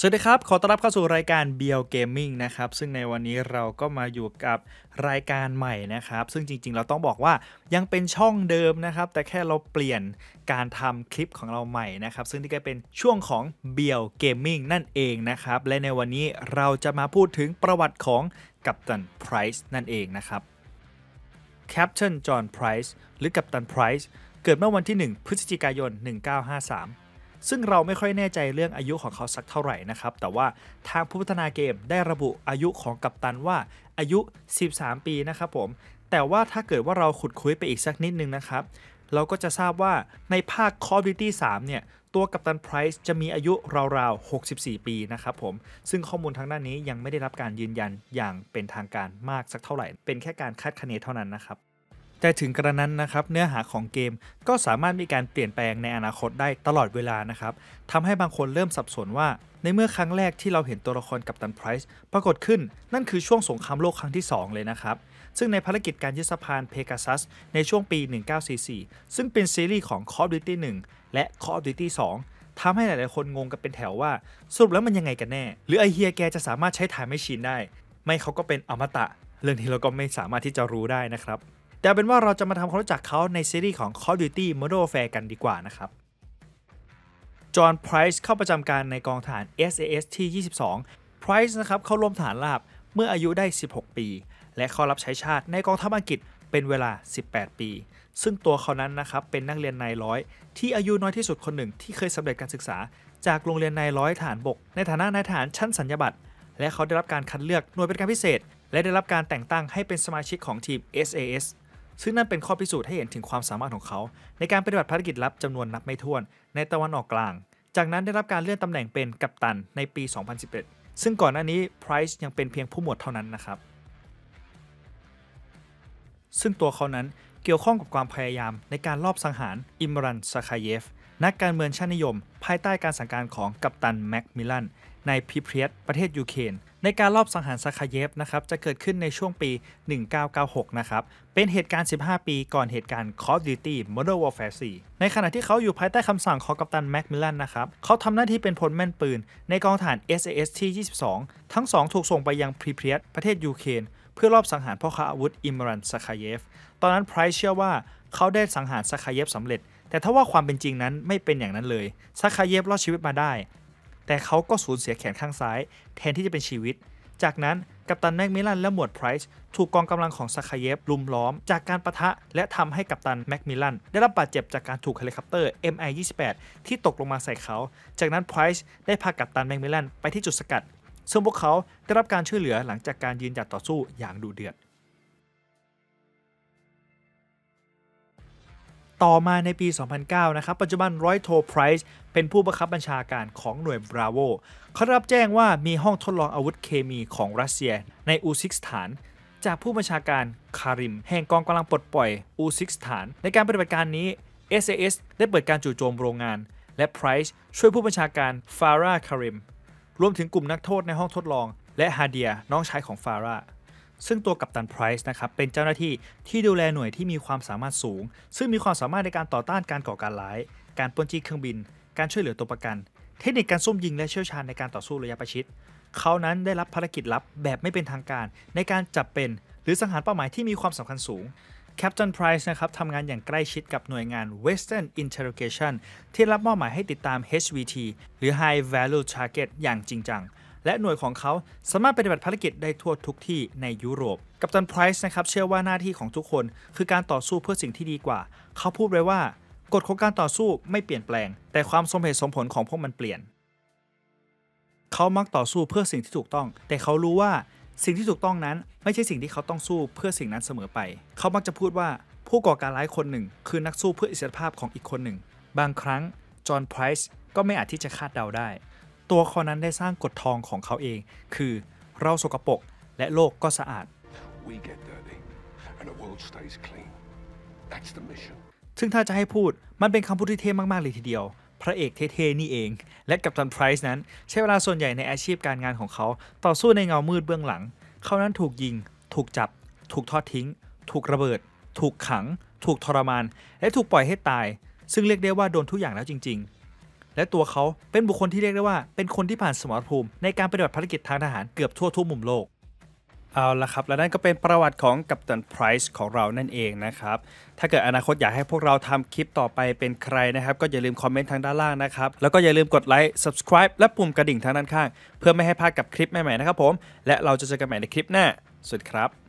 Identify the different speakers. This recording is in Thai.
Speaker 1: สวัสดีครับ ขอต้อนรับเข้าสู่รายการเบียกมมิ่งนะครับซึ่งในวันนี้เราก็มาอยู่กับรายการใหม่นะครับซึ่งจริงๆเราต้องบอกว่ายังเป็นช่องเดิมนะครับแต่แค่เราเปลี่ยนการทำคลิปของเราใหม่นะครับซึ่งที่ก็เป็นช่วงของเบียกมมิ่งนั่นเองนะครับและในวันนี้เราจะมาพูดถึงประวัติของกัปตันไพรส์นั่นเองนะครับแคปั่นจอห์นไพรส์หรือกัปตันไพรส์เกิดเมื่อวันที่ 1พฤศจิกายน1953ซึ่งเราไม่ค่อยแน่ใจเรื่องอายุของเขาสักเท่าไหร่นะครับ แต่ว่าทางผู้พัฒนาเกมได้ระบุอายุของกัปตันว่าอายุ 13 ปีนะครับผม แต่ว่าถ้าเกิดว่าเราขุดคุยไปอีกสักนิดนึงนะครับ เราก็จะทราบว่าในภาค Call of Duty 3 เนี่ย ตัวกัปตันไพรส์จะมีอายุราวๆ 64 ปีนะครับผม ซึ่งข้อมูลทางด้านนี้ยังไม่ได้รับการยืนยันอย่างเป็นทางการมากสักเท่าไหร่ เป็นแค่การคาดคะเนเท่านั้นนะครับแต่ถึงกระนั้นนะครับ เนื้อหาของเกมก็สามารถมีการเปลี่ยนแปลงในอนาคตได้ตลอดเวลานะครับทำให้บางคนเริ่มสับสนว่า ในเมื่อครั้งแรกที่เราเห็นตัวละครกับตันไพรส์ปรากฏขึ้นนั่นคือช่วงสงครามโลกครั้งที่ 2 เลยนะครับ ซึ่งในภารกิจการยึดสะพานเพกาซัสในช่วงปี 1944 ซึ่งเป็นซีรีส์ของ Call of Duty 1 และ Call of Duty 2ทำให้หลาย ๆ คนงงกันเป็นแถวว่าสรุปแล้วมันยังไงกันแน่ หรือไอเฮียแกจะสามารถใช้ถ่ายไม่ชินได้ ไม่เขาก็เป็นอมตะ เรื่องที่เราก็ไม่สามารถที่จะรู้ได้นะครับแต่เป็นว่าเราจะมาทำความรู้จักเขาในซีรีส์ของ Call of Duty Modern Warfare กันดีกว่านะครับ จอห์นไพรซ์เข้าประจำการในกองฐาน SAS ที่22ไพรซ์นะครับเข้าร่วมฐานลาบเมื่ออายุได้ 16 ปี และเขารับใช้ชาติในกองทัพอังกฤษเป็นเวลา 18 ปี ซึ่งตัวเขานั้นนะครับเป็นนักเรียนนายร้อย ที่อายุน้อยที่สุดคนหนึ่งที่เคยสำเร็จการศึกษา จากโรงเรียนนายร้อยฐานบก ในฐานะนายฐานชั้นสัญญบัตรและเขาได้รับการคัดเลือกหน่วยเป็นการพิเศษ และได้รับการแต่งตั้งให้เป็นสมาชิกของทีม SAS ซึ่งนั่นเป็นข้อพิสูจน์ให้เห็นถึงความสามารถของเขา ในการปฏิบัติภารกิจลับจำนวนนับไม่ถ้วนในตะวันออกกลาง จากนั้นได้รับการเลื่อนตำแหน่งเป็นกัปตันในปี 2011 ซึ่งก่อนหน้านี้ไพรซ์ยังเป็นเพียงผู้หมวดเท่านั้นนะครับ ซึ่งตัวเขานั้นเกี่ยวข้องกับความพยายามในการลอบสังหารอิมรัน ซาคาเยฟนักการเมืองชาตินิยมภายใต้การสั่งการของกัปตันแม็กมิลันในพิเพียตประเทศยูเครนในการรอบสังหารซาคาเยฟนะครับจะเกิดขึ้นในช่วงปี 1996 นะครับเป็นเหตุการณ์ 15 ปีก่อนเหตุการณ์ Call of Duty Modern Warfare 4ในขณะที่เขาอยู่ภายใต้คำสั่งของกัปตันแม็กมิลลันนะครับเขาทำหน้าที่เป็นพลแม่นปืนในกองฐาน s อ s ที่22 ทั้งสองถูกส่งไปยังพรีเพียตประเทศยูเครนเพื่อรอบสังหารพ่อค้าอาวุธอิมรันซาคาเยฟตอนนั้นไพร์เชื่อว่าเขาได้สังหารซาคาเยฟสำเร็จแต่ถ้าว่าความเป็นจริงนั้นไม่เป็นอย่างนั้นเลยซาคาเยฟรอดชีวิตมาได้แต่เขาก็สูญเสียแขนข้างซ้ายแทนที่จะเป็นชีวิต จากนั้นกัปตันแม็กมิลันและหมวดไพรส์ถูกกองกำลังของซาคาเยฟลุมล้อมจากการประทะและทำให้กัปตันแม็กมิลันได้รับบาดเจ็บจากการถูกเฮลิคอปเตอร์ MI-28 ที่ตกลงมาใส่เขา จากนั้นไพรส์ได้พากัปตันแม็กมิลันไปที่จุดสกัดซึ่งพวกเขาได้รับการช่วยเหลือหลังจากการยืนหยัดต่อสู้อย่างดุเดือดต่อมาในปี 2009 นะครับ ปัจจุบันร้อยโทไพรส์เป็นผู้บังคับบัญชาการของหน่วยบราโวเขารับแจ้งว่ามีห้องทดลองอาวุธเคมีของรัสเซียในอูซิกสถาน จากผู้บัญชาการคาริม แห่งกองกำลังปลดปล่อยอูซิกสถาน ในการปฏิบัติการนี้ SAS ได้เปิดการจู่โจมโรงงาน และไพรส์ช่วยผู้บัญชาการฟาร่าคาริมรวมถึงกลุ่มนักโทษในห้องทดลอง และฮาเดียน้องชายของฟาร่าซึ่งตัวกัปตันไพรส์นะครับเป็นเจ้าหน้าที่ที่ดูแลหน่วยที่มีความสามารถสูงซึ่งมีความสามารถในการต่อต้านการก่อการร้าย การปล้นจี้เครื่องบิน การช่วยเหลือตัวประกัน เทคนิคการซุ่มยิงและเชี่ยวชาญในการต่อสู้ระยะประชิดเขานั้นได้รับภารกิจลับแบบไม่เป็นทางการ ในการจับเป็นหรือสังหารเป้าหมายที่มีความสำคัญสูงแคปตันไพรส์นะครับทำงานอย่างใกล้ชิดกับหน่วยงาน Western Interrogation ที่รับมอบหมายให้ติดตาม HVT หรือ High Value Target อย่างจริงจังและหน่วยของเขาสามารถปฏิบัติภารกิจได้ทั่วทุกที่ในยุโรป กัปตันไพรส์นะครับเชื่อว่าหน้าที่ของทุกคนคือการต่อสู้เพื่อสิ่งที่ดีกว่า เขาพูดไว้ว่า กฎของการต่อสู้ไม่เปลี่ยนแปลงแต่ความสมเหตุสมผลของพวกมันเปลี่ยน เขามักต่อสู้เพื่อสิ่งที่ถูกต้อง แต่เขารู้ว่าสิ่งที่ถูกต้องนั้นไม่ใช่สิ่งที่เขาต้องสู้เพื่อสิ่งนั้นเสมอไป เขามักจะพูดว่าผู้ก่อการร้ายคนหนึ่ง คือนักสู้เพื่ออิสรภาพของอีกคนหนึ่ง บางครั้งจอห์นไพรส์ก็ไม่อาจที่จะคาดเดาได้ตัวเขานั้นได้สร้างกฎทองของเขาเอง คือเราสกปรกและโลกก็สะอาด ซึ่งถ้าจะให้พูด มันเป็นคำพูดที่เท่มาก ๆ เลยทีเดียว พระเอกเท่ ๆ นี่เอง และกัปตันไพรส์นั้น ใช้เวลาส่วนใหญ่ในอาชีพการงานของเขาต่อสู้ในเงามืดเบื้องหลัง เขานั้นถูกยิง ถูกจับ ถูกทอดทิ้ง ถูกระเบิด ถูกขัง ถูกทรมาน และถูกปล่อยให้ตาย ซึ่งเรียกได้ว่าโดนทุกอย่างแล้วจริงและตัวเขาเป็นบุคคลที่เรียกได้ว่าเป็นคนที่ผ่านสมรภูมิ ในการปฏิบัติภารกิจทางทหารเกือบทั่วทุกมุมโลก เอาละครับ และนั่นก็เป็นประวัติของกัปตันไพรส์ของเรานั่นเองนะครับ ถ้าเกิดอนาคตอยากให้พวกเราทำคลิปต่อไปเป็นใครนะครับ ก็อย่าลืมคอมเมนต์ทางด้านล่างนะครับ แล้วก็อย่าลืมกดไลค์ subscribe และปุ่มกระดิ่งทางด้านข้าง เพื่อไม่ให้พลาดกับคลิปใหม่ๆนะครับ ผมและเราจะเจอกันใหม่ในคลิปหน้าสวัสดีครับ